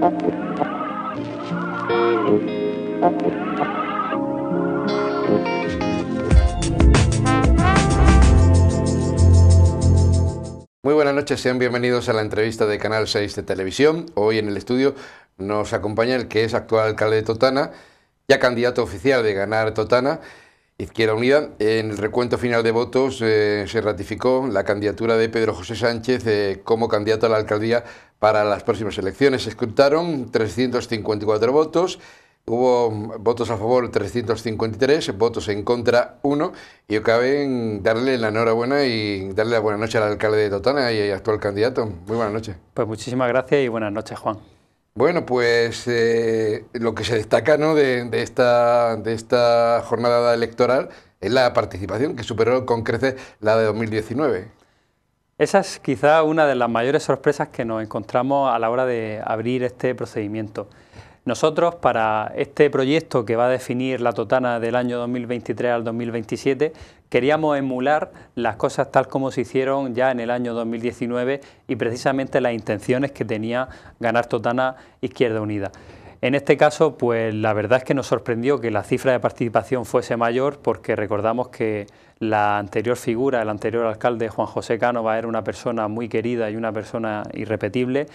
Muy buenas noches, sean bienvenidos a la entrevista de Canal 6 de Televisión. Hoy en el estudio nos acompaña el que es actual alcalde de Totana, ya candidato oficial de Ganar Totana, Izquierda Unida. En el recuento final de votos eh, se ratificó la candidatura de Pedro José Sánchez eh, como candidato a la alcaldía para las próximas elecciones. Se escrutaron 354 votos. Hubo votos a favor 353, votos en contra 1. Y cabe en darle la enhorabuena y darle la buena noche al alcalde de Totana y actual candidato. Muy buenas noches. Pues muchísimas gracias y buenas noches, Juan. Bueno, pues eh, lo que se destaca de, esta, de esta jornada electoral es la participación, que superó con creces la de 2019. Esa es quizá una de las mayores sorpresas que nos encontramos a la hora de abrir este procedimiento. Nosotros para este proyecto que va a definir la totana del año 2023 al 2027 queríamos emular las cosas tal como se hicieron ya en el año 2019 y precisamente las intenciones que tenía ganar totana Izquierda Unida. En este caso, pues la verdad es que nos sorprendió que la cifra de participación fuese mayor porque recordamos que la anterior figura, el anterior alcalde Juan José a era una persona muy querida y una persona irrepetible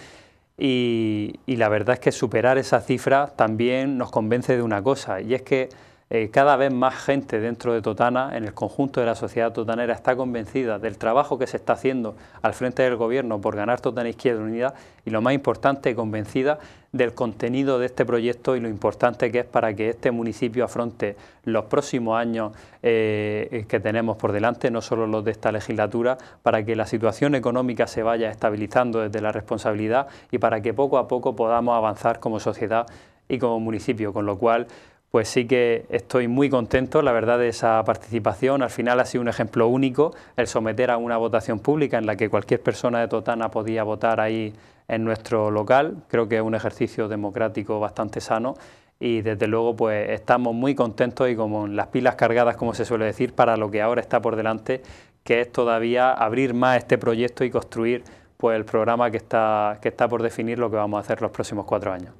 y, la verdad es que superar esa cifra también nos convence de una cosa, y es que eh, cada vez más gente dentro de Totana, en el conjunto de la sociedad totanera, está convencida del trabajo que se está haciendo al frente del gobierno por ganar Totana Izquierda Unida y lo más importante, convencida del contenido de este proyecto y lo importante que es para que este municipio afronte los próximos años eh, que tenemos por delante, no solo los de esta legislatura, para que la situación económica se vaya estabilizando desde la responsabilidad y para que poco a poco podamos avanzar como sociedad y como municipio, con lo cual pues sí que estoy muy contento, la verdad, de esa participación. Al final ha sido un ejemplo único el someter a una votación pública en la que cualquier persona de Totana podía votar ahí en nuestro local. Creo que es un ejercicio democrático bastante sano y desde luego pues estamos muy contentos y como en las pilas cargadas, como se suele decir, para lo que ahora está por delante, que es todavía abrir más este proyecto y construir pues el programa que está, que está por definir lo que vamos a hacer los próximos cuatro años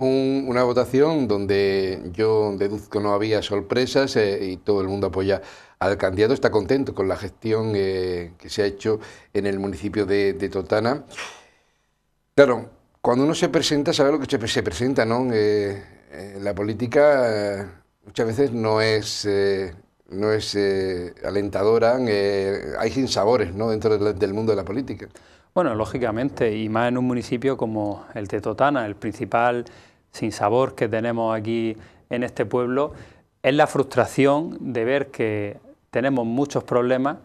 una votación donde yo deduzco no había sorpresas eh, y todo el mundo apoya al candidato, está contento con la gestión eh, que se ha hecho en el municipio de, Totana. Claro, cuando uno se presenta, sabe lo que se presenta, ¿no? Eh, la política muchas veces no es, alentadora, hay sinsabores ¿no? dentro del mundo de la política. Bueno, lógicamente, y más en un municipio como el de Totana, el principal sinsabor que tenemos aquí en este pueblo, es la frustración de ver que tenemos muchos problemas,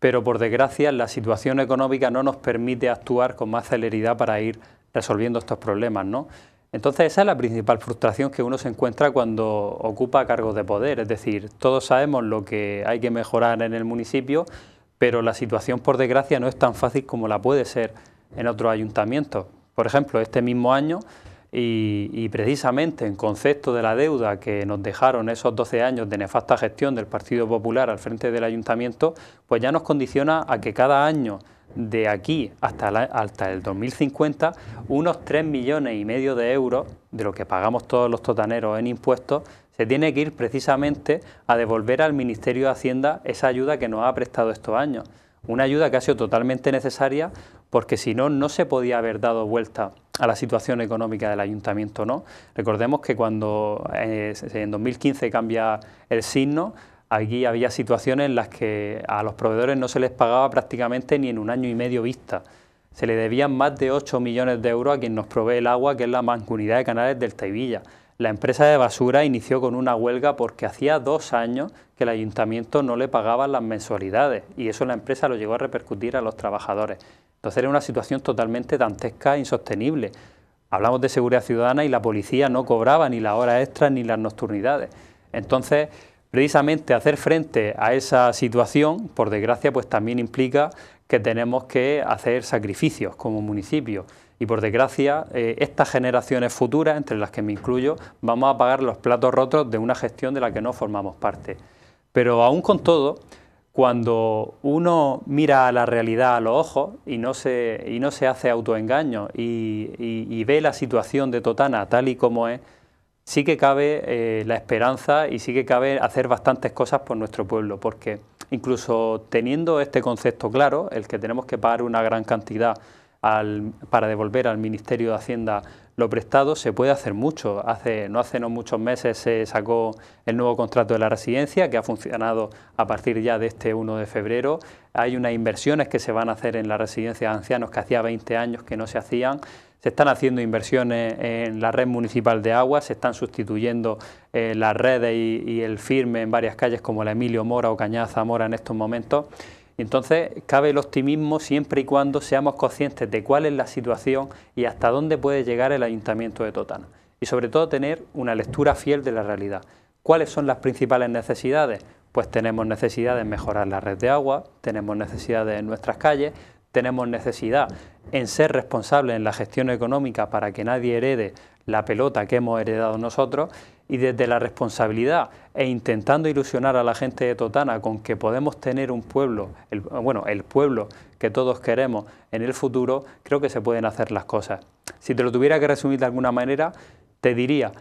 pero por desgracia la situación económica no nos permite actuar con más celeridad para ir resolviendo estos problemas, ¿no? Entonces esa es la principal frustración que uno se encuentra cuando ocupa cargos de poder, es decir, todos sabemos lo que hay que mejorar en el municipio, pero la situación, por desgracia, no es tan fácil como la puede ser en otros ayuntamientos. Por ejemplo, este mismo año, y, precisamente en concepto de la deuda que nos dejaron esos 12 años de nefasta gestión del Partido Popular al frente del ayuntamiento, pues ya nos condiciona a que cada año de aquí hasta, hasta el 2050, unos 3 millones y medio de euros de lo que pagamos todos los totaneros en impuestos se tiene que ir precisamente a devolver al Ministerio de Hacienda esa ayuda que nos ha prestado estos años. Una ayuda que ha sido totalmente necesaria porque si no, no se podía haber dado vuelta a la situación económica del ayuntamiento. ¿no? Recordemos que cuando eh, en 2015 cambia el signo, aquí había situaciones en las que a los proveedores no se les pagaba prácticamente ni en un año y medio vista. Se le debían más de 8 millones de euros a quien nos provee el agua, que es la mancomunidad de canales del Taibilla. La empresa de basura inició con una huelga porque hacía dos años que el ayuntamiento no le pagaba las mensualidades y eso la empresa lo llegó a repercutir a los trabajadores. Entonces era una situación totalmente dantesca e insostenible. Hablamos de seguridad ciudadana y la policía no cobraba ni las horas extras ni las nocturnidades. Entonces, precisamente hacer frente a esa situación, por desgracia, pues también implica que tenemos que hacer sacrificios como municipio y por desgracia eh, estas generaciones futuras, entre las que me incluyo, vamos a pagar los platos rotos de una gestión de la que no formamos parte. Pero aún con todo, cuando uno mira a la realidad a los ojos y no se, y no se hace autoengaño y, ve la situación de Totana tal y como es, sí que cabe eh, la esperanza y sí que cabe hacer bastantes cosas por nuestro pueblo, porque incluso teniendo este concepto claro, el que tenemos que pagar una gran cantidad para devolver al Ministerio de Hacienda lo prestado, se puede hacer mucho. Hace, no hace no muchos meses se sacó el nuevo contrato de la residencia, que ha funcionado a partir ya de este 1 de febrero. Hay unas inversiones que se van a hacer en la residencia de ancianos que hacía 20 años que no se hacían. Se están haciendo inversiones en la red municipal de agua, se están sustituyendo eh, las redes y, el firme en varias calles como la Emilio Mora o Cañada Zamora en estos momentos. Entonces, cabe el optimismo siempre y cuando seamos conscientes de cuál es la situación y hasta dónde puede llegar el ayuntamiento de Totana. Y sobre todo tener una lectura fiel de la realidad. ¿Cuáles son las principales necesidades? Pues tenemos necesidad de mejorar la red de agua, tenemos necesidad en nuestras calles, tenemos necesidad en ser responsables en la gestión económica para que nadie herede la pelota que hemos heredado nosotros y desde la responsabilidad e intentando ilusionar a la gente de Totana con que podemos tener un pueblo, el, bueno, el pueblo que todos queremos en el futuro, creo que se pueden hacer las cosas. Si te lo tuviera que resumir de alguna manera, te diría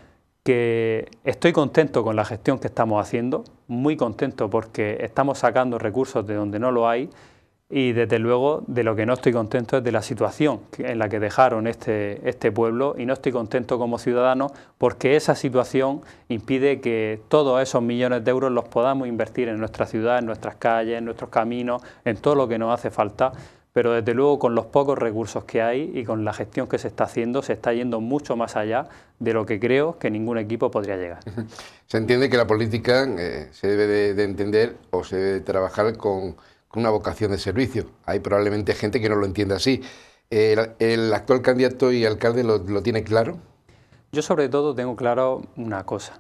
que estoy contento con la gestión que estamos haciendo, muy contento porque estamos sacando recursos de donde no lo hay, y desde luego de lo que no estoy contento es de la situación en la que dejaron este, este pueblo y no estoy contento como ciudadano porque esa situación impide que todos esos millones de euros los podamos invertir en nuestra ciudad, en nuestras calles, en nuestros caminos, en todo lo que nos hace falta pero desde luego con los pocos recursos que hay y con la gestión que se está haciendo, se está yendo mucho más allá de lo que creo que ningún equipo podría llegar. Se entiende que la política eh, se debe de entender o se debe de trabajar con una vocación de servicio. Hay probablemente gente que no lo entienda así. ¿El, actual candidato y alcalde lo, tiene claro? Yo sobre todo tengo claro una cosa.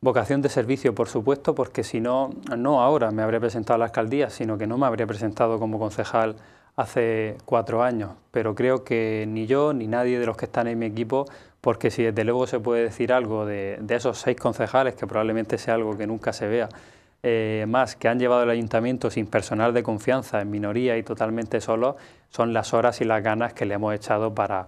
Vocación de servicio, por supuesto, porque si no, no ahora me habría presentado a la alcaldía, sino que no me habría presentado como concejal hace cuatro años. Pero creo que ni yo ni nadie de los que están en mi equipo, porque si desde luego se puede decir algo de esos seis concejales, que probablemente sea algo que nunca se vea, eh, más que han llevado el ayuntamiento sin personal de confianza, en minoría y totalmente solo son las horas y las ganas que le hemos echado para,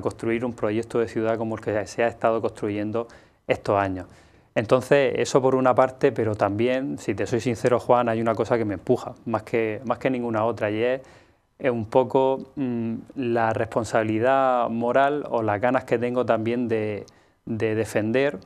construir un proyecto de ciudad como el que se ha estado construyendo estos años. Entonces, eso por una parte, pero también, si te soy sincero, Juan, hay una cosa que me empuja, más que, ninguna otra, y es, es un poco mm, la responsabilidad moral o las ganas que tengo también de defender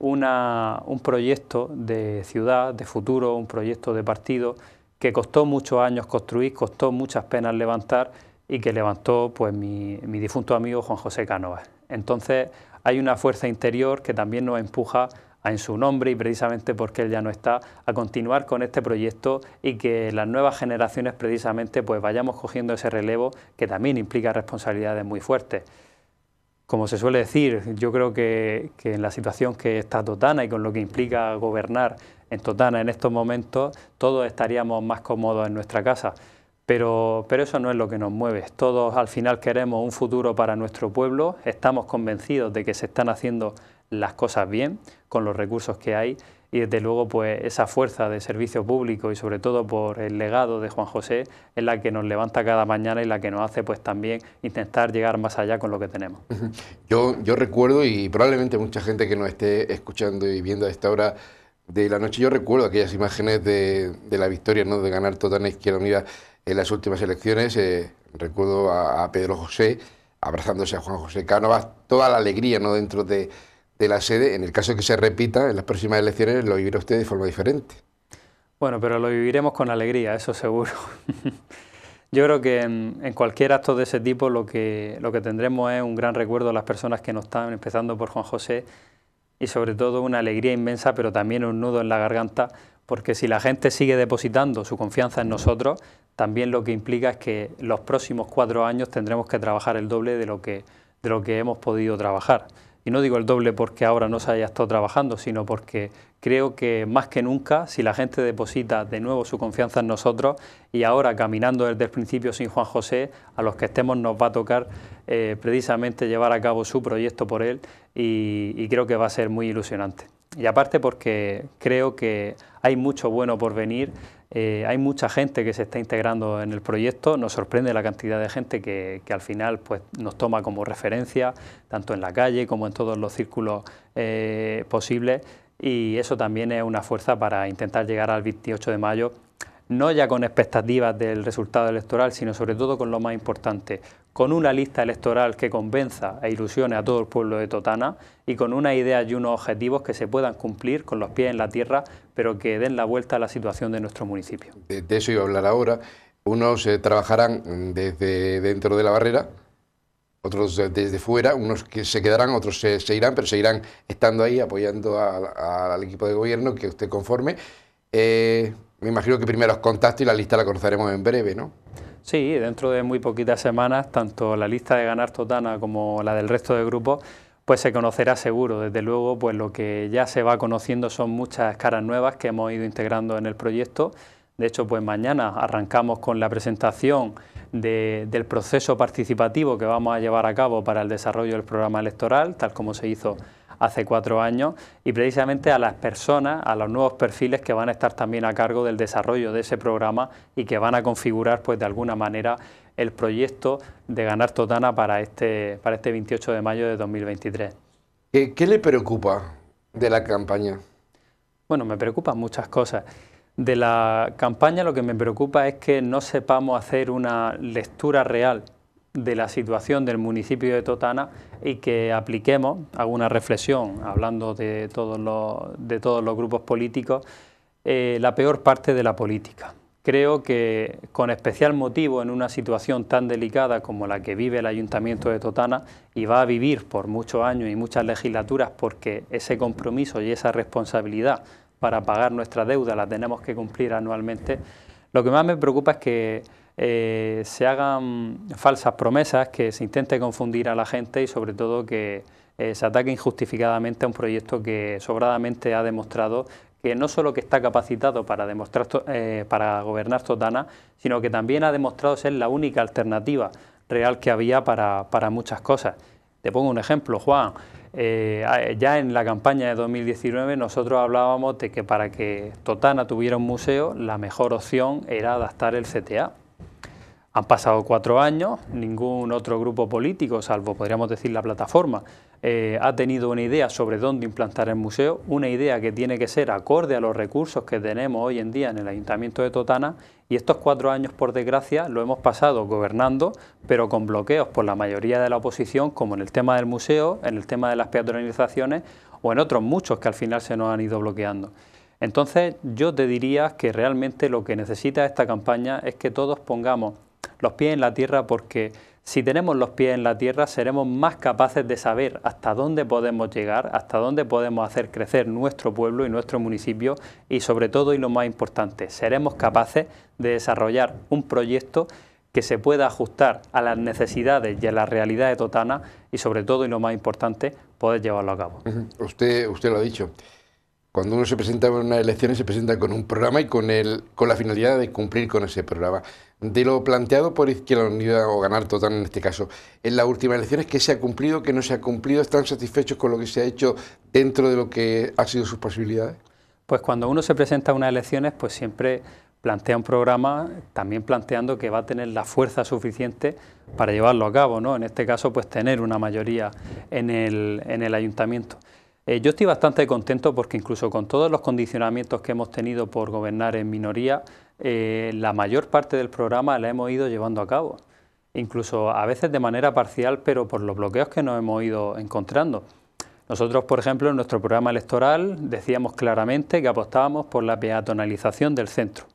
un proyecto de ciudad, de futuro, un proyecto de partido que costó muchos años construir, costó muchas penas levantar y que levantó pues, mi, difunto amigo Juan José Cánovas. Entonces hay una fuerza interior que también nos empuja en su nombre y precisamente porque él ya no está, a continuar con este proyecto y que las nuevas generaciones precisamente pues vayamos cogiendo ese relevo que también implica responsabilidades muy fuertes como se suele decir, yo creo que, en la situación que está Totana y con lo que implica gobernar en Totana en estos momentos, todos estaríamos más cómodos en nuestra casa. Pero, pero eso no es lo que nos mueve. Todos al final queremos un futuro para nuestro pueblo, estamos convencidos de que se están haciendo las cosas bien con los recursos que hay y desde luego pues esa fuerza de servicio público y sobre todo por el legado de Juan José es la que nos levanta cada mañana y la que nos hace pues también intentar llegar más allá con lo que tenemos. Yo, yo recuerdo y probablemente mucha gente que nos esté escuchando y viendo a esta hora de la noche, yo recuerdo aquellas imágenes de, la victoria, ¿no? de ganar total izquierda unida en las últimas elecciones, eh, recuerdo a, a Pedro José abrazándose a Juan José Cánovas, toda la alegría ¿no? dentro de, de la sede, en el caso de que se repita en las próximas elecciones, lo vivirá usted de forma diferente. Bueno, pero lo viviremos con alegría, eso seguro. Yo creo que en, cualquier acto de ese tipo lo que, lo que tendremos es un gran recuerdo a las personas que nos están, empezando por Juan José, y sobre todo una alegría inmensa, pero también un nudo en la garganta, porque si la gente sigue depositando su confianza en nosotros, también lo que implica es que los próximos cuatro años tendremos que trabajar el doble de lo que, de lo que hemos podido trabajar no digo el doble porque ahora no se haya estado trabajando, sino porque creo que más que nunca, si la gente deposita de nuevo su confianza en nosotros y ahora caminando desde el principio sin Juan José, a los que estemos nos va a tocar eh, precisamente llevar a cabo su proyecto por él y creo que va a ser muy ilusionante y aparte porque creo que hay mucho bueno por venir, eh, hay mucha gente que se está integrando en el proyecto, nos sorprende la cantidad de gente que, al final pues, nos toma como referencia, tanto en la calle como en todos los círculos eh, posibles y eso también es una fuerza para intentar llegar al 28 de mayo no ya con expectativas del resultado electoral, sino sobre todo con lo más importante, con una lista electoral que convenza e ilusione a todo el pueblo de Totana y con una idea y unos objetivos que se puedan cumplir con los pies en la tierra, pero que den la vuelta a la situación de nuestro municipio. De, eso iba a hablar ahora. Unos eh, trabajarán desde dentro de la barrera, otros eh, desde fuera, unos que se quedarán, otros se, irán, pero se irán estando ahí apoyando al equipo de gobierno que usted conforme. Eh, me imagino que primero os contacto y la lista la conoceremos en breve, ¿no? Sí, dentro de muy poquitas semanas, tanto la lista de Ganar Totana como la del resto de grupos, pues se conocerá seguro. Desde luego, pues lo que ya se va conociendo son muchas caras nuevas que hemos ido integrando en el proyecto. De hecho, pues mañana arrancamos con la presentación del proceso participativo que vamos a llevar a cabo para el desarrollo del programa electoral, tal como se hizo hace cuatro años y precisamente a las personas, a los nuevos perfiles que van a estar también a cargo del desarrollo de ese programa y que van a configurar pues de alguna manera el proyecto de ganar Totana para este, para este 28 de mayo de 2023. ¿Qué, qué le preocupa de la campaña? Bueno, me preocupan muchas cosas. De la campaña lo que me preocupa es que no sepamos hacer una lectura real de la situación del municipio de Totana y que apliquemos alguna reflexión, hablando de todos los, de todos los grupos políticos, eh, la peor parte de la política. Creo que con especial motivo en una situación tan delicada como la que vive el Ayuntamiento de Totana y va a vivir por muchos años y muchas legislaturas porque ese compromiso y esa responsabilidad para pagar nuestra deuda la tenemos que cumplir anualmente, lo que más me preocupa es que eh, se hagan falsas promesas, que se intente confundir a la gente y sobre todo que eh, se ataque injustificadamente a un proyecto que sobradamente ha demostrado que no solo que está capacitado para, demostrar, eh, gobernar Totana, sino que también ha demostrado ser la única alternativa real que había para, muchas cosas. Te pongo un ejemplo, Juan. ya en la campaña de 2019 nosotros hablábamos de que para que Totana tuviera un museo, la mejor opción era adaptar el CTA. Han pasado cuatro años, ningún otro grupo político, salvo podríamos decir la plataforma, eh, ha tenido una idea sobre dónde implantar el museo, una idea que tiene que ser acorde a los recursos que tenemos hoy en día en el Ayuntamiento de Totana y estos cuatro años, por desgracia, lo hemos pasado gobernando, pero con bloqueos por la mayoría de la oposición, como en el tema del museo, en el tema de las peatonalizaciones o en otros muchos que al final se nos han ido bloqueando. Entonces yo te diría que realmente lo que necesita esta campaña es que todos pongamos los pies en la tierra porque si tenemos los pies en la tierra seremos más capaces de saber hasta dónde podemos llegar, hasta dónde podemos hacer crecer nuestro pueblo y nuestro municipio y sobre todo y lo más importante, seremos capaces de desarrollar un proyecto que se pueda ajustar a las necesidades y a la realidad de Totana y sobre todo y lo más importante, poder llevarlo a cabo. Usted, usted lo ha dicho cuando uno se presenta en unas elecciones se presenta con un programa y con, el, con la finalidad de cumplir con ese programa de lo planteado por Izquierda Unida o ganar total en este caso en las últimas elecciones, que se ha cumplido, que no se ha cumplido, están satisfechos con lo que se ha hecho dentro de lo que ha sido sus posibilidades? Pues cuando uno se presenta a unas elecciones, pues siempre plantea un programa también planteando que va a tener la fuerza suficiente para llevarlo a cabo, ¿no? En este caso, pues tener una mayoría en el, ayuntamiento. Eh, yo estoy bastante contento porque incluso con todos los condicionamientos que hemos tenido por gobernar en minoría, eh, la mayor parte del programa la hemos ido llevando a cabo, incluso a veces de manera parcial, pero por los bloqueos que nos hemos ido encontrando. Nosotros, por ejemplo, en nuestro programa electoral decíamos claramente que apostábamos por la peatonalización del centro.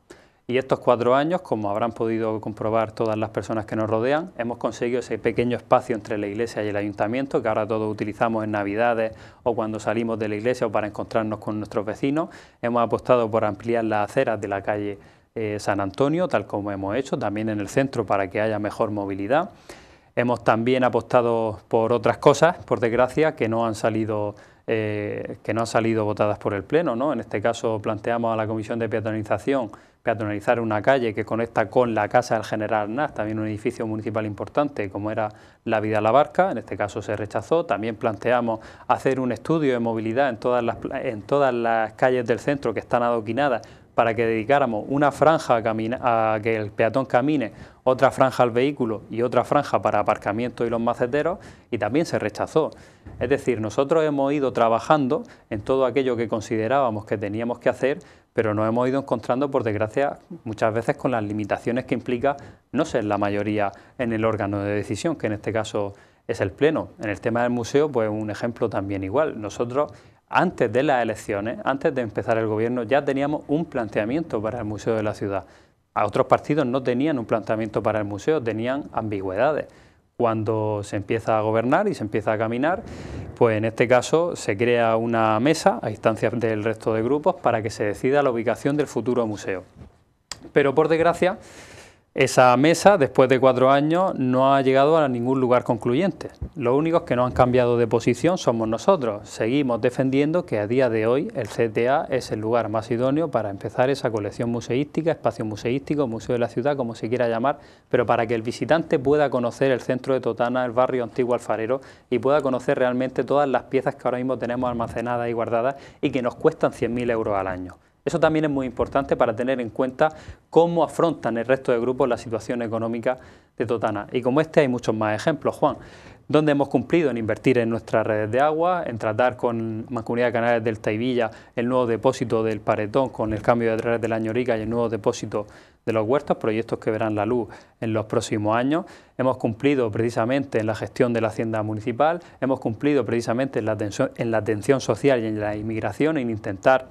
Y estos cuatro años, como habrán podido comprobar todas las personas que nos rodean, hemos conseguido ese pequeño espacio entre la iglesia y el ayuntamiento, que ahora todos utilizamos en Navidades o cuando salimos de la iglesia o para encontrarnos con nuestros vecinos. Hemos apostado por ampliar las aceras de la calle eh, San Antonio, tal como hemos hecho, también en el centro para que haya mejor movilidad. Hemos también apostado por otras cosas, por desgracia, que no han salido eh, que no han salido votadas por el Pleno. ¿no? En este caso planteamos a la Comisión de Peatonalización peatonalizar una calle que conecta con la Casa del General Naz... también un edificio municipal importante como era la Vida La Barca, en este caso se rechazó. También planteamos hacer un estudio de movilidad en todas las, en todas las calles del centro que están adoquinadas para que dedicáramos una franja a, que el peatón camine, otra franja al vehículo y otra franja para aparcamiento y los maceteros, y también se rechazó. Es decir, nosotros hemos ido trabajando en todo aquello que considerábamos que teníamos que hacer, pero nos hemos ido encontrando, por desgracia, muchas veces con las limitaciones que implica no ser la mayoría en el órgano de decisión, que en este caso es el Pleno. En el tema del museo, pues un ejemplo también igual. Nosotros antes de las elecciones, antes de empezar el gobierno, ya teníamos un planteamiento para el Museo de la Ciudad. A otros partidos no tenían un planteamiento para el museo, tenían ambigüedades. Cuando se empieza a gobernar y se empieza a caminar, pues en este caso se crea una mesa a distancia del resto de grupos para que se decida la ubicación del futuro museo. Pero por desgracia, esa mesa, después de cuatro años, no ha llegado a ningún lugar concluyente. Los únicos que no han cambiado de posición somos nosotros. Seguimos defendiendo que a día de hoy el CTA es el lugar más idóneo para empezar esa colección museística, espacio museístico, museo de la ciudad, como se quiera llamar, pero para que el visitante pueda conocer el centro de Totana, el barrio antiguo alfarero y pueda conocer realmente todas las piezas que ahora mismo tenemos almacenadas y guardadas y que nos cuestan 100.000 euros al año. Eso también es muy importante para tener en cuenta cómo afrontan el resto de grupos la situación económica de Totana. Y como este hay muchos más ejemplos, Juan, donde hemos cumplido en invertir en nuestras redes de agua, en tratar con Mancomunidad de Canales del Taivilla el nuevo depósito del Paretón con el cambio de redes de la Ñorica y el nuevo depósito de los huertos, proyectos que verán la luz en los próximos años. Hemos cumplido precisamente en la gestión de la hacienda municipal, hemos cumplido precisamente en la atención, en la atención social y en la inmigración, en intentar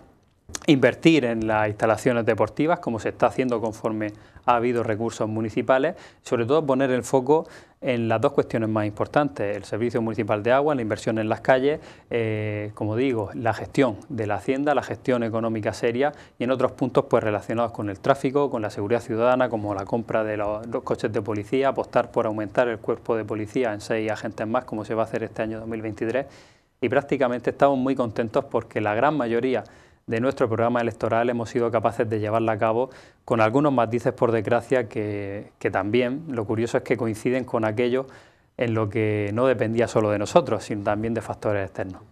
invertir en las instalaciones deportivas, como se está haciendo conforme ha habido recursos municipales, sobre todo poner el foco en las dos cuestiones más importantes, el servicio municipal de agua, la inversión en las calles, eh, como digo, la gestión de la hacienda, la gestión económica seria y en otros puntos pues relacionados con el tráfico, con la seguridad ciudadana, como la compra de los coches de policía, apostar por aumentar el cuerpo de policía en seis agentes más, como se va a hacer este año 2023, y prácticamente estamos muy contentos porque la gran mayoría de nuestro programa electoral hemos sido capaces de llevarla a cabo con algunos matices, por desgracia, que, también lo curioso es que coinciden con aquello en lo que no dependía solo de nosotros, sino también de factores externos.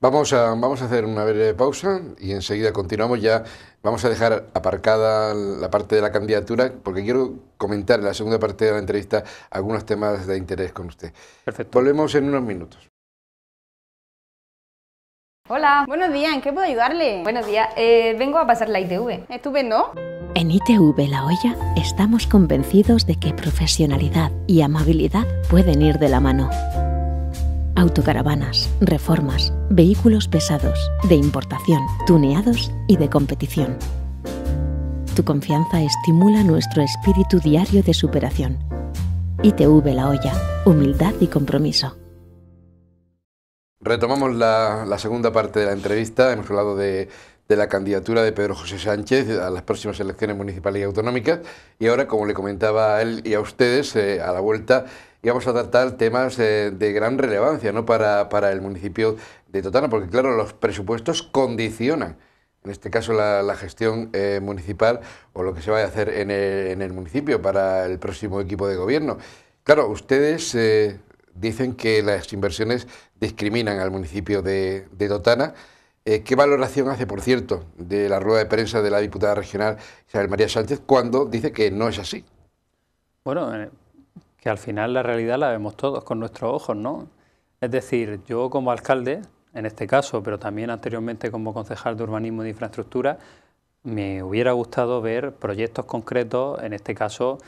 Vamos a, vamos a hacer una breve pausa y enseguida continuamos. Ya vamos a dejar aparcada la parte de la candidatura porque quiero comentar en la segunda parte de la entrevista algunos temas de interés con usted. Perfecto. Volvemos en unos minutos. Hola. Buenos días, ¿en qué puedo ayudarle? Buenos días, eh, vengo a pasar la ITV. Estupendo. En ITV La Hoya estamos convencidos de que profesionalidad y amabilidad pueden ir de la mano. Autocaravanas, reformas, vehículos pesados, de importación, tuneados y de competición. Tu confianza estimula nuestro espíritu diario de superación. ITV La Hoya, humildad y compromiso. Retomamos la, segunda parte de la entrevista. Hemos hablado de, la candidatura de Pedro José Sánchez a las próximas elecciones municipales y autonómicas. Y ahora, como le comentaba a él y a ustedes eh, a la vuelta, íbamos a tratar temas eh, de gran relevancia ¿no? para, el municipio de Totana, porque claro, los presupuestos condicionan, en este caso, la, gestión eh, municipal o lo que se vaya a hacer en el, en el, municipio para el próximo equipo de gobierno. Claro, ustedes dicen que las inversiones discriminan al municipio de, Totana. Eh, ¿Qué valoración hace, por cierto, de la rueda de prensa de la diputada regional Isabel María Sánchez cuando dice que no es así? Bueno, eh, que al final la realidad la vemos todos con nuestros ojos, ¿no? Es decir, yo como alcalde, en este caso, pero también anteriormente como concejal de urbanismo y infraestructura, me hubiera gustado ver proyectos concretos, en este caso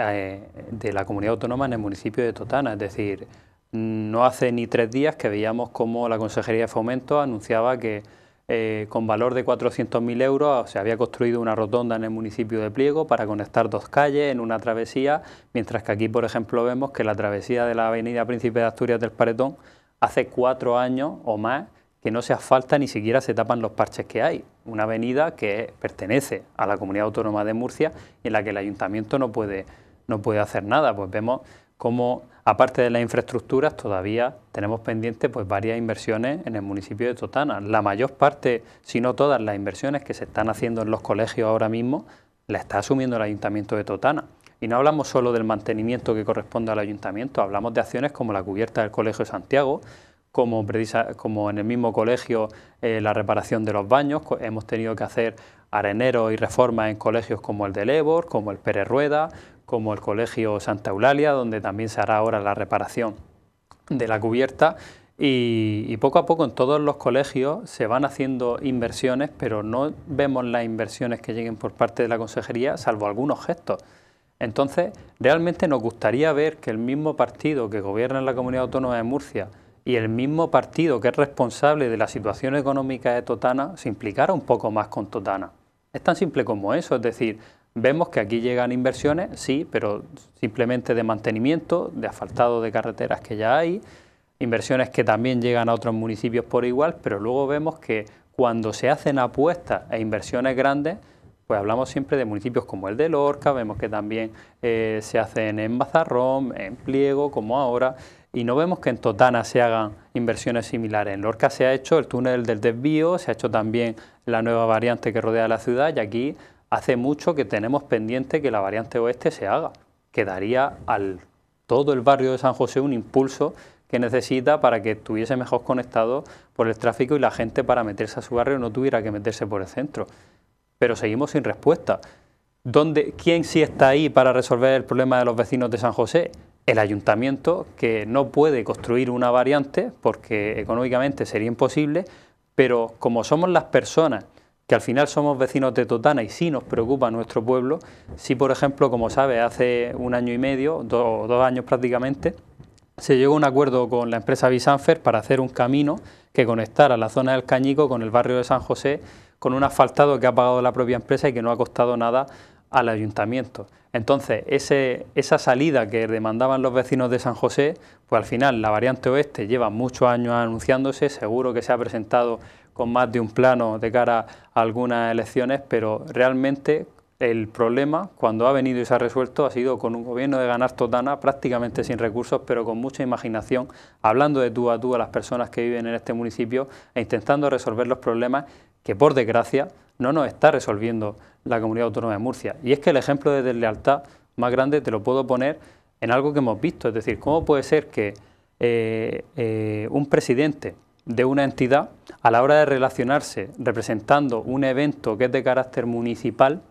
eh, de la comunidad autónoma en el municipio de Totana, es decir, no hace ni tres días que veíamos cómo la Consejería de Fomento anunciaba que eh, con valor de 400.000 euros se había construido una rotonda en el municipio de Pliego para conectar dos calles en una travesía, mientras que aquí, por ejemplo, vemos que la travesía de la avenida Príncipe de Asturias del Paretón hace cuatro años o más que no se asfalta ni siquiera se tapan los parches que hay. Una avenida que pertenece a la comunidad autónoma de Murcia y en la que el ayuntamiento no puede, no puede hacer nada. Pues vemos cómo, aparte de las infraestructuras, todavía tenemos pendientes pues, varias inversiones en el municipio de Totana. La mayor parte, si no todas las inversiones que se están haciendo en los colegios ahora mismo, la está asumiendo el ayuntamiento de Totana. Y no hablamos solo del mantenimiento que corresponde al ayuntamiento, hablamos de acciones como la cubierta del Colegio Santiago, como, en el mismo colegio eh, la reparación de los baños, hemos tenido que hacer areneros y reformas en colegios como el de Lebor, como el Pérez Rueda, como el Colegio Santa Eulalia, donde también se hará ahora la reparación de la cubierta. y, poco a poco en todos los colegios se van haciendo inversiones, pero no vemos las inversiones que lleguen por parte de la consejería, salvo algunos gestos. Entonces, realmente nos gustaría ver que el mismo partido que gobierna en la comunidad autónoma de Murcia, y el mismo partido que es responsable de la situación económica de Totana se implicara un poco más con Totana. Es tan simple como eso, es decir, vemos que aquí llegan inversiones, sí, pero simplemente de mantenimiento, de asfaltado de carreteras que ya hay, inversiones que también llegan a otros municipios por igual, pero luego vemos que cuando se hacen apuestas e inversiones grandes, pues hablamos siempre de municipios como el de Lorca, vemos que también eh, se hacen en Mazarrón, en Pliego, como ahora y no vemos que en Totana se hagan inversiones similares. En Lorca se ha hecho el túnel del desvío, se ha hecho también la nueva variante que rodea la ciudad y aquí hace mucho que tenemos pendiente que la variante oeste se haga, que daría al todo el barrio de San José un impulso que necesita para que estuviese mejor conectado por el tráfico y la gente para meterse a su barrio no tuviera que meterse por el centro. Pero seguimos sin respuesta. ¿Quién sí está ahí para resolver el problema de los vecinos de San José? el ayuntamiento que no puede construir una variante porque económicamente sería imposible, pero como somos las personas que al final somos vecinos de Totana y sí nos preocupa nuestro pueblo, si por ejemplo, como sabe, hace un año y medio, dos años prácticamente, se llegó a un acuerdo con la empresa Bisanfer para hacer un camino que conectara la zona del Cañico con el barrio de San José con un asfaltado que ha pagado la propia empresa y que no ha costado nada al ayuntamiento. Entonces, ese, esa salida que demandaban los vecinos de San José, pues al final la variante oeste lleva muchos años anunciándose, seguro que se ha presentado con más de un plano de cara a algunas elecciones, pero realmente el problema, cuando ha venido y se ha resuelto, ha sido con un gobierno de ganar totana, prácticamente sin recursos, pero con mucha imaginación, hablando de tú a tú a las personas que viven en este municipio e intentando resolver los problemas que por desgracia no nos está resolviendo la comunidad autónoma de Murcia. Y es que el ejemplo de deslealtad más grande te lo puedo poner en algo que hemos visto, es decir, cómo puede ser que eh, eh, un presidente de una entidad, a la hora de relacionarse representando un evento que es de carácter municipal,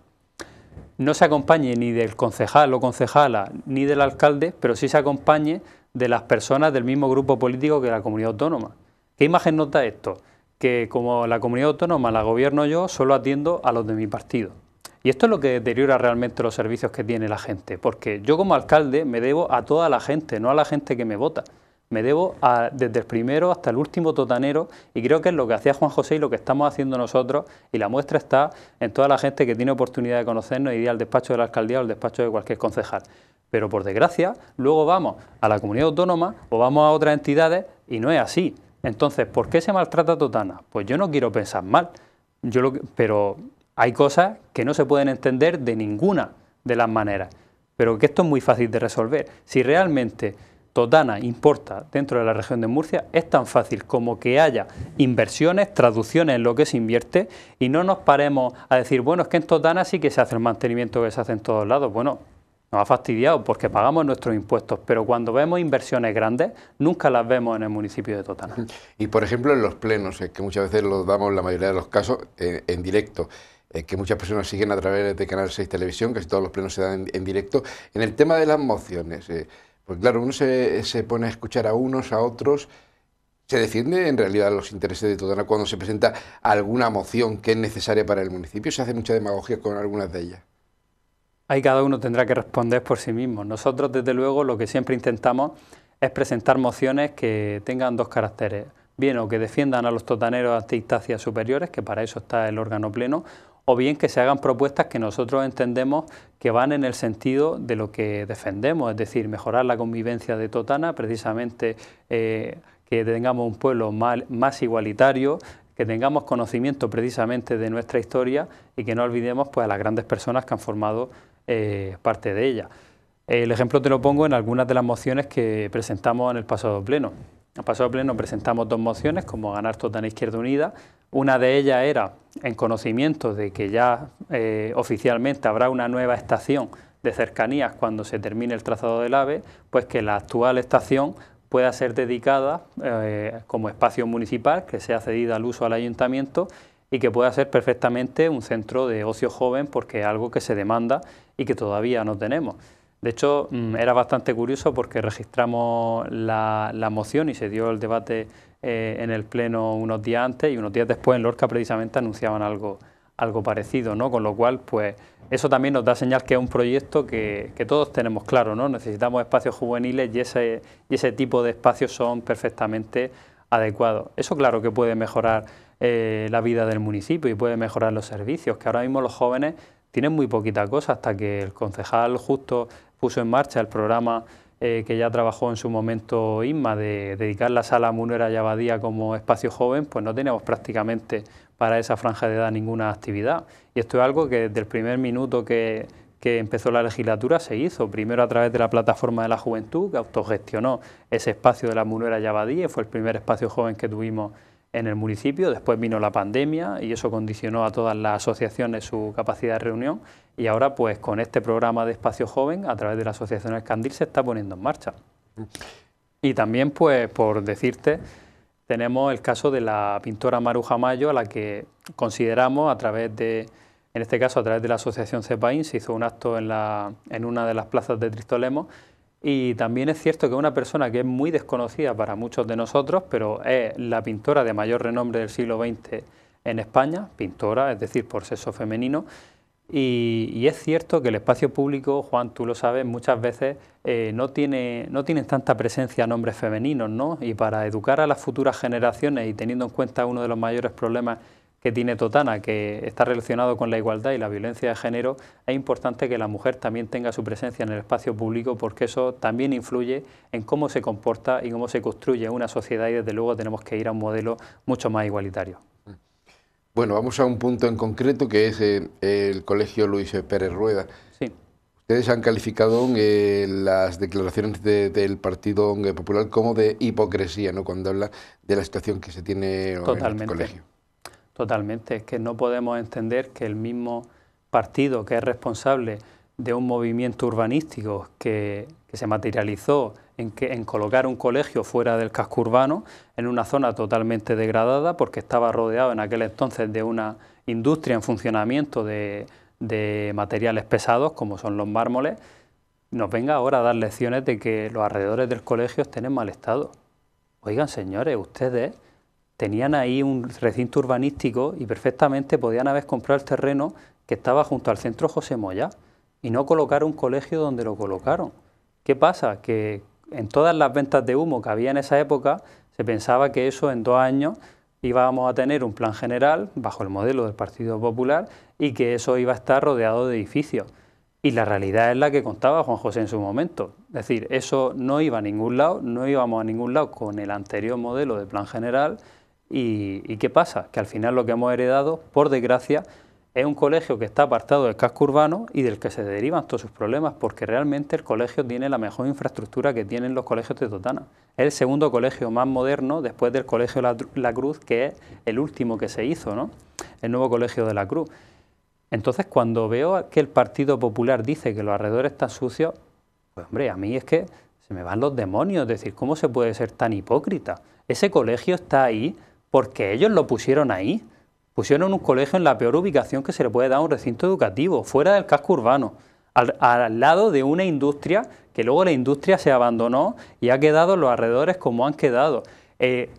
no se acompañe ni del concejal o concejala ni del alcalde, pero sí se acompañe de las personas del mismo grupo político que la comunidad autónoma. ¿Qué imagen nota esto? que como la comunidad autónoma la gobierno yo, solo atiendo a los de mi partido. Y esto es lo que deteriora realmente los servicios que tiene la gente, porque yo como alcalde me debo a toda la gente, no a la gente que me vota. Me debo desde el primero hasta el último totanero y creo que es lo que hacía Juan José y lo que estamos haciendo nosotros y la muestra está en toda la gente que tiene oportunidad de conocernos y ir al despacho de la alcaldía o al despacho de cualquier concejal. Pero por desgracia, luego vamos a la comunidad autónoma o vamos a otras entidades y no es así. Entonces, ¿por qué se maltrata Totana? Pues yo no quiero pensar mal, pero hay cosas que no se pueden entender de ninguna de las maneras, pero que esto es muy fácil de resolver. Si realmente Totana importa dentro de la región de Murcia, es tan fácil como que haya inversiones, traducciones en lo que se invierte y no nos paremos a decir, bueno, es que en Totana sí que se hace el mantenimiento que se hace en todos lados. Bueno, nos ha fastidiado porque pagamos nuestros impuestos, pero cuando vemos inversiones grandes, nunca las vemos en el municipio de Totana. Y por ejemplo en los plenos, eh, que muchas veces los damos, la mayoría de los casos, eh, en directo, eh, que muchas personas siguen a través de Canal 6 Televisión, casi todos los plenos se dan en, directo. En el tema de las mociones, pues claro, uno se, se, pone a escuchar a unos, a otros, se defiende en realidad los intereses de Totana cuando se presenta alguna moción que es necesaria para el municipio, se hace mucha demagogia con algunas de ellas ahí cada uno tendrá que responder por sí mismo. Nosotros, desde luego, lo que siempre intentamos es presentar mociones que tengan dos caracteres. Bien, o que defiendan a los totaneros ante instancias superiores, que para eso está el órgano pleno, o bien que se hagan propuestas que nosotros entendemos que van en el sentido de lo que defendemos, es decir, mejorar la convivencia de Totana, precisamente eh, que tengamos un pueblo más, igualitario, que tengamos conocimiento precisamente de nuestra historia y que no olvidemos pues, a las grandes personas que han formado eh, parte de ella. El ejemplo te lo pongo en algunas de las mociones que presentamos en el pasado pleno. En el pasado pleno presentamos dos mociones, como ganar total Izquierda Unida. Una de ellas era en conocimiento de que ya eh, oficialmente habrá una nueva estación de cercanías cuando se termine el trazado del AVE, pues que la actual estación pueda ser dedicada eh, como espacio municipal, que sea cedida al uso al ayuntamiento y que pueda ser perfectamente un centro de ocio joven, porque es algo que se demanda y que todavía no tenemos. De hecho, mm, era bastante curioso porque registramos la, moción y se dio el debate eh, en el Pleno unos días antes y unos días después en Lorca precisamente anunciaban algo, algo parecido, ¿no? Con lo cual, pues eso también nos da señal que es un proyecto que, todos tenemos claro, ¿no? Necesitamos espacios juveniles y ese, y ese tipo de espacios son perfectamente adecuados. Eso claro que puede mejorar eh, la vida del municipio y puede mejorar los servicios, que ahora mismo los jóvenes tienen muy poquita cosa hasta que el concejal justo puso en marcha el programa eh, que ya trabajó en su momento Inma de dedicar la sala Munera y Abadía como espacio joven, pues no teníamos prácticamente para esa franja de edad ninguna actividad. Y esto es algo que desde el primer minuto que, empezó la legislatura se hizo, primero a través de la plataforma de la juventud, que autogestionó ese espacio de la Munera y Abadía, fue el primer espacio joven que tuvimos en el municipio, después vino la pandemia y eso condicionó a todas las asociaciones su capacidad de reunión y ahora pues con este programa de Espacio Joven a través de la Asociación Escandil se está poniendo en marcha. Mm. Y también pues por decirte tenemos el caso de la pintora Maruja Mayo a la que consideramos a través de, en este caso a través de la Asociación Cepaín se hizo un acto en, la, en una de las plazas de Tristolemos y también es cierto que una persona que es muy desconocida para muchos de nosotros, pero es la pintora de mayor renombre del siglo XX en España, pintora, es decir, por sexo femenino, y, es cierto que el espacio público, Juan, tú lo sabes, muchas veces eh, no, tiene, no tienen tanta presencia nombres femeninos, ¿no? Y para educar a las futuras generaciones y teniendo en cuenta uno de los mayores problemas que tiene Totana, que está relacionado con la igualdad y la violencia de género, es importante que la mujer también tenga su presencia en el espacio público porque eso también influye en cómo se comporta y cómo se construye una sociedad y desde luego tenemos que ir a un modelo mucho más igualitario. Bueno, vamos a un punto en concreto que es eh, el Colegio Luis Pérez Rueda. Sí. Ustedes han calificado eh, las declaraciones del Partido Popular como de hipocresía, ¿no? Cuando habla de la situación que se tiene en el colegio. Totalmente, es que no podemos entender que el mismo partido que es responsable de un movimiento urbanístico que, se materializó en, colocar un colegio fuera del casco urbano, en una zona totalmente degradada, porque estaba rodeado en aquel entonces de una industria en funcionamiento de, de materiales pesados, como son los mármoles, nos venga ahora a dar lecciones de que los alrededores del colegio estén en mal estado. Oigan, señores, ustedes tenían ahí un recinto urbanístico y perfectamente podían haber comprado el terreno que estaba junto al centro José Moya y no colocar un colegio donde lo colocaron. ¿Qué pasa? Que en todas las ventas de humo que había en esa época se pensaba que eso en dos años íbamos a tener un plan general bajo el modelo del Partido Popular y que eso iba a estar rodeado de edificios. Y la realidad es la que contaba Juan José en su momento. Es decir, eso no iba a ningún lado, no íbamos a ningún lado con el anterior modelo de plan general ¿Y, qué pasa? Que al final lo que hemos heredado, por desgracia, es un colegio que está apartado del casco urbano y del que se derivan todos sus problemas, porque realmente el colegio tiene la mejor infraestructura que tienen los colegios de Totana. Es el segundo colegio más moderno después del Colegio La Cruz, que es el último que se hizo, ¿no? el nuevo Colegio de la Cruz. Entonces, cuando veo que el Partido Popular dice que los alrededores están sucios, pues hombre, a mí es que se me van los demonios, es decir, ¿cómo se puede ser tan hipócrita? Ese colegio está ahí porque ellos lo pusieron ahí. Pusieron un colegio en la peor ubicación que se le puede dar a un recinto educativo, fuera del casco urbano, al, lado de una industria que luego la industria se abandonó y ha quedado los alrededores como han quedado, eh,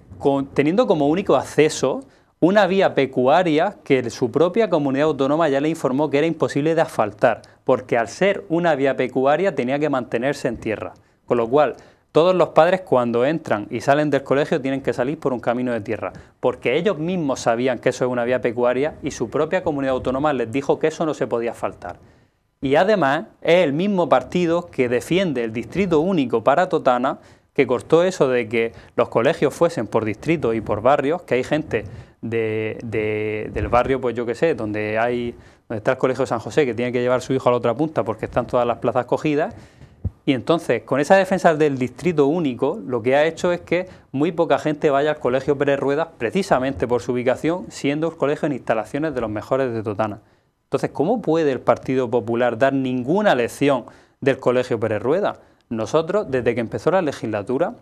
teniendo como único acceso una vía pecuaria que su propia comunidad autónoma ya le informó que era imposible de asfaltar, porque al ser una vía pecuaria tenía que mantenerse en tierra. Con lo cual, todos los padres cuando entran y salen del colegio tienen que salir por un camino de tierra, porque ellos mismos sabían que eso es una vía pecuaria y su propia comunidad autónoma les dijo que eso no se podía faltar. Y además es el mismo partido que defiende el distrito único para Totana, que cortó eso de que los colegios fuesen por distritos y por barrios, que hay gente del barrio, pues yo qué sé, donde hay donde está el Colegio de San José, que tiene que llevar su hijo a la otra punta porque están todas las plazas cogidas, y entonces, con esa defensa del distrito único, lo que ha hecho es que muy poca gente vaya al colegio Pérez Rueda, precisamente por su ubicación, siendo un colegio en instalaciones de los mejores de Totana. Entonces, ¿cómo puede el Partido Popular dar ninguna lección del colegio Pérez Rueda? Nosotros, desde que empezó la legislatura,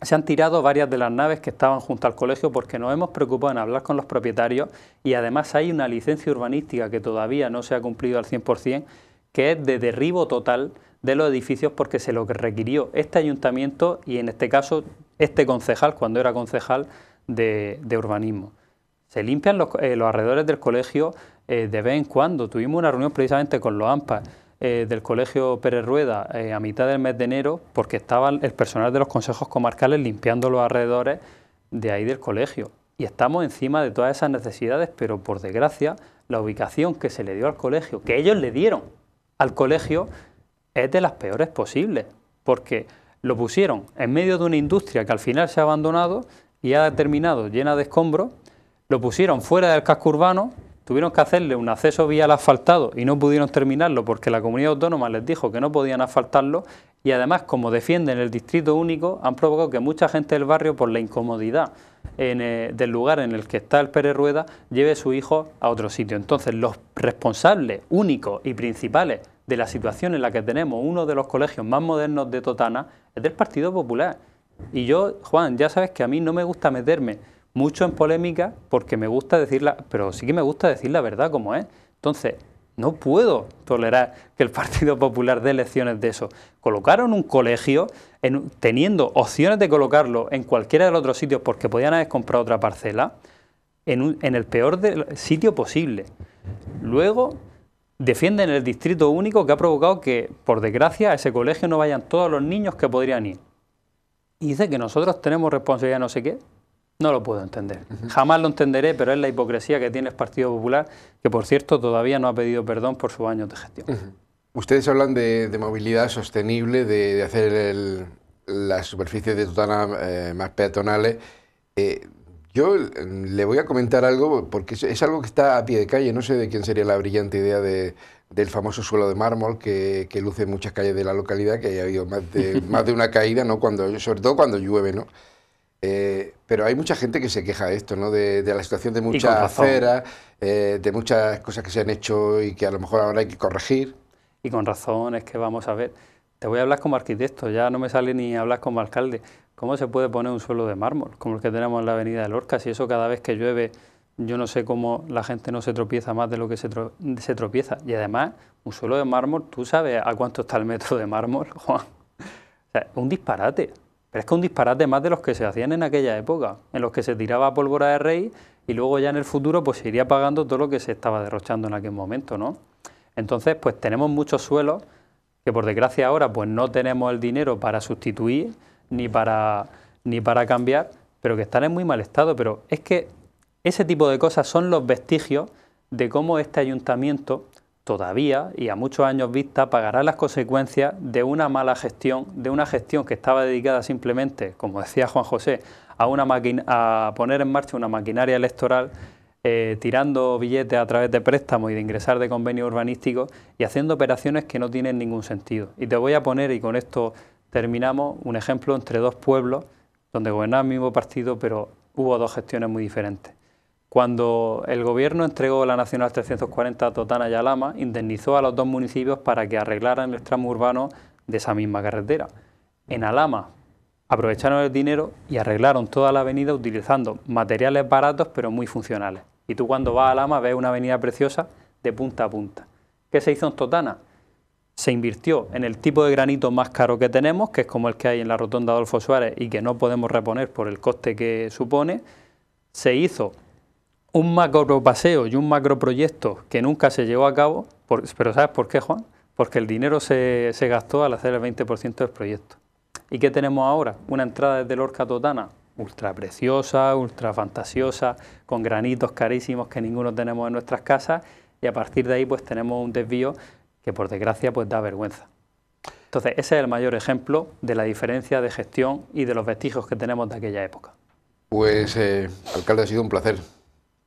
se han tirado varias de las naves que estaban junto al colegio porque nos hemos preocupado en hablar con los propietarios y además hay una licencia urbanística que todavía no se ha cumplido al 100%, que es de derribo total de los edificios porque se lo requirió este ayuntamiento y en este caso este concejal cuando era concejal de, urbanismo. Se limpian los, eh, alrededores del colegio eh, de vez en cuando. Tuvimos una reunión precisamente con los AMPA... Eh, del colegio Pérez Rueda a mitad del mes de enero porque estaba el personal de los consejos comarcales limpiando los alrededores de ahí del colegio. Y estamos encima de todas esas necesidades, pero por desgracia la ubicación que se le dio al colegio, que ellos le dieron al colegio, es de las peores posibles, porque lo pusieron en medio de una industria que al final se ha abandonado y ha terminado llena de escombros, lo pusieron fuera del casco urbano, tuvieron que hacerle un acceso vial asfaltado y no pudieron terminarlo porque la comunidad autónoma les dijo que no podían asfaltarlo y además como defienden el distrito único han provocado que mucha gente del barrio por la incomodidad eh, del lugar en el que está el Pérez Rueda lleve su hijo a otro sitio. Entonces los responsables únicos y principales de la situación en la que tenemos uno de los colegios más modernos de Totana es del Partido Popular. Y yo, Juan, ya sabes que a mí no me gusta meterme mucho en polémica porque me gusta decir la, pero sí que me gusta decir la verdad como es. Entonces, no puedo tolerar que el Partido Popular dé lecciones de eso. Colocaron un colegio en, teniendo opciones de colocarlo en cualquiera de los otros sitios porque podían haber comprado otra parcela en, el peor sitio posible. Luego defienden el distrito único que ha provocado que, por desgracia, a ese colegio no vayan todos los niños que podrían ir. Y dice que nosotros tenemos responsabilidad no sé qué. No lo puedo entender. Jamás lo entenderé, pero es la hipocresía que tiene el Partido Popular, que por cierto todavía no ha pedido perdón por sus años de gestión. Ustedes hablan de, movilidad sostenible, de, hacer las superficies de tutana eh, más peatonales. Eh, yo em, le voy a comentar algo, porque es, algo que está a pie de calle, no sé de quién sería la brillante idea del famoso suelo de mármol que, luce en muchas calles de la localidad, que haya habido más de, más de una caída, ¿no? cuando, sobre todo cuando llueve. ¿no? Eh, pero hay mucha gente que se queja de esto, ¿no? de, la situación de muchas aceras, eh, de muchas cosas que se han hecho y que a lo mejor ahora hay que corregir. Y con razón, es que vamos a ver, te voy a hablar como arquitecto, ya no me sale ni hablar como alcalde, ¿Cómo se puede poner un suelo de mármol como el que tenemos en la avenida de Lorca? Si eso cada vez que llueve, yo no sé cómo la gente no se tropieza más de lo que se, tropieza. Y además, un suelo de mármol, ¿tú sabes a cuánto está el metro de mármol, Juan? O sea, un disparate. Pero es que un disparate más de los que se hacían en aquella época, en los que se tiraba pólvora de rey y luego ya en el futuro pues se iría pagando todo lo que se estaba derrochando en aquel momento, ¿no? Entonces, pues tenemos muchos suelos que por desgracia ahora pues no tenemos el dinero para sustituir ni para, ni para cambiar, pero que están en muy mal estado. Pero es que ese tipo de cosas son los vestigios de cómo este ayuntamiento todavía y a muchos años vista pagará las consecuencias de una mala gestión, de una gestión que estaba dedicada simplemente, como decía Juan José, a, una a poner en marcha una maquinaria electoral, eh, tirando billetes a través de préstamos y de ingresar de convenios urbanísticos y haciendo operaciones que no tienen ningún sentido. Y te voy a poner, y con esto terminamos un ejemplo entre dos pueblos donde gobernaba el mismo partido, pero hubo dos gestiones muy diferentes. Cuando el gobierno entregó la Nacional 340 a Totana y Alama, indemnizó a los dos municipios para que arreglaran el tramo urbano de esa misma carretera. En Alama aprovecharon el dinero y arreglaron toda la avenida utilizando materiales baratos pero muy funcionales. Y tú cuando vas a Alama ves una avenida preciosa de punta a punta. ¿Qué se hizo en Totana? se invirtió en el tipo de granito más caro que tenemos, que es como el que hay en la rotonda Adolfo Suárez y que no podemos reponer por el coste que supone, se hizo un macro paseo y un macro proyecto que nunca se llevó a cabo, pero ¿sabes por qué, Juan? Porque el dinero se, gastó al hacer el 20% del proyecto. ¿Y qué tenemos ahora? Una entrada desde Lorca Totana, ultra preciosa, ultra fantasiosa, con granitos carísimos que ninguno tenemos en nuestras casas, y a partir de ahí pues tenemos un desvío que por desgracia pues da vergüenza. Entonces, ese es el mayor ejemplo de la diferencia de gestión y de los vestigios que tenemos de aquella época. Pues, eh, alcalde, ha sido un placer.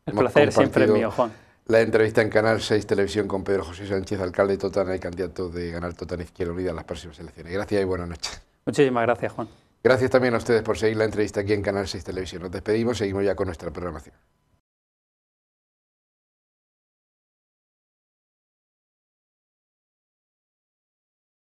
El placer siempre es mío, Juan. La entrevista en Canal 6 Televisión con Pedro José Sánchez, alcalde de Totana y candidato de ganar Totana Izquierda Unida en las próximas elecciones. Gracias y buenas noches. Muchísimas gracias, Juan. Gracias también a ustedes por seguir la entrevista aquí en Canal 6 Televisión. Nos despedimos, seguimos ya con nuestra programación.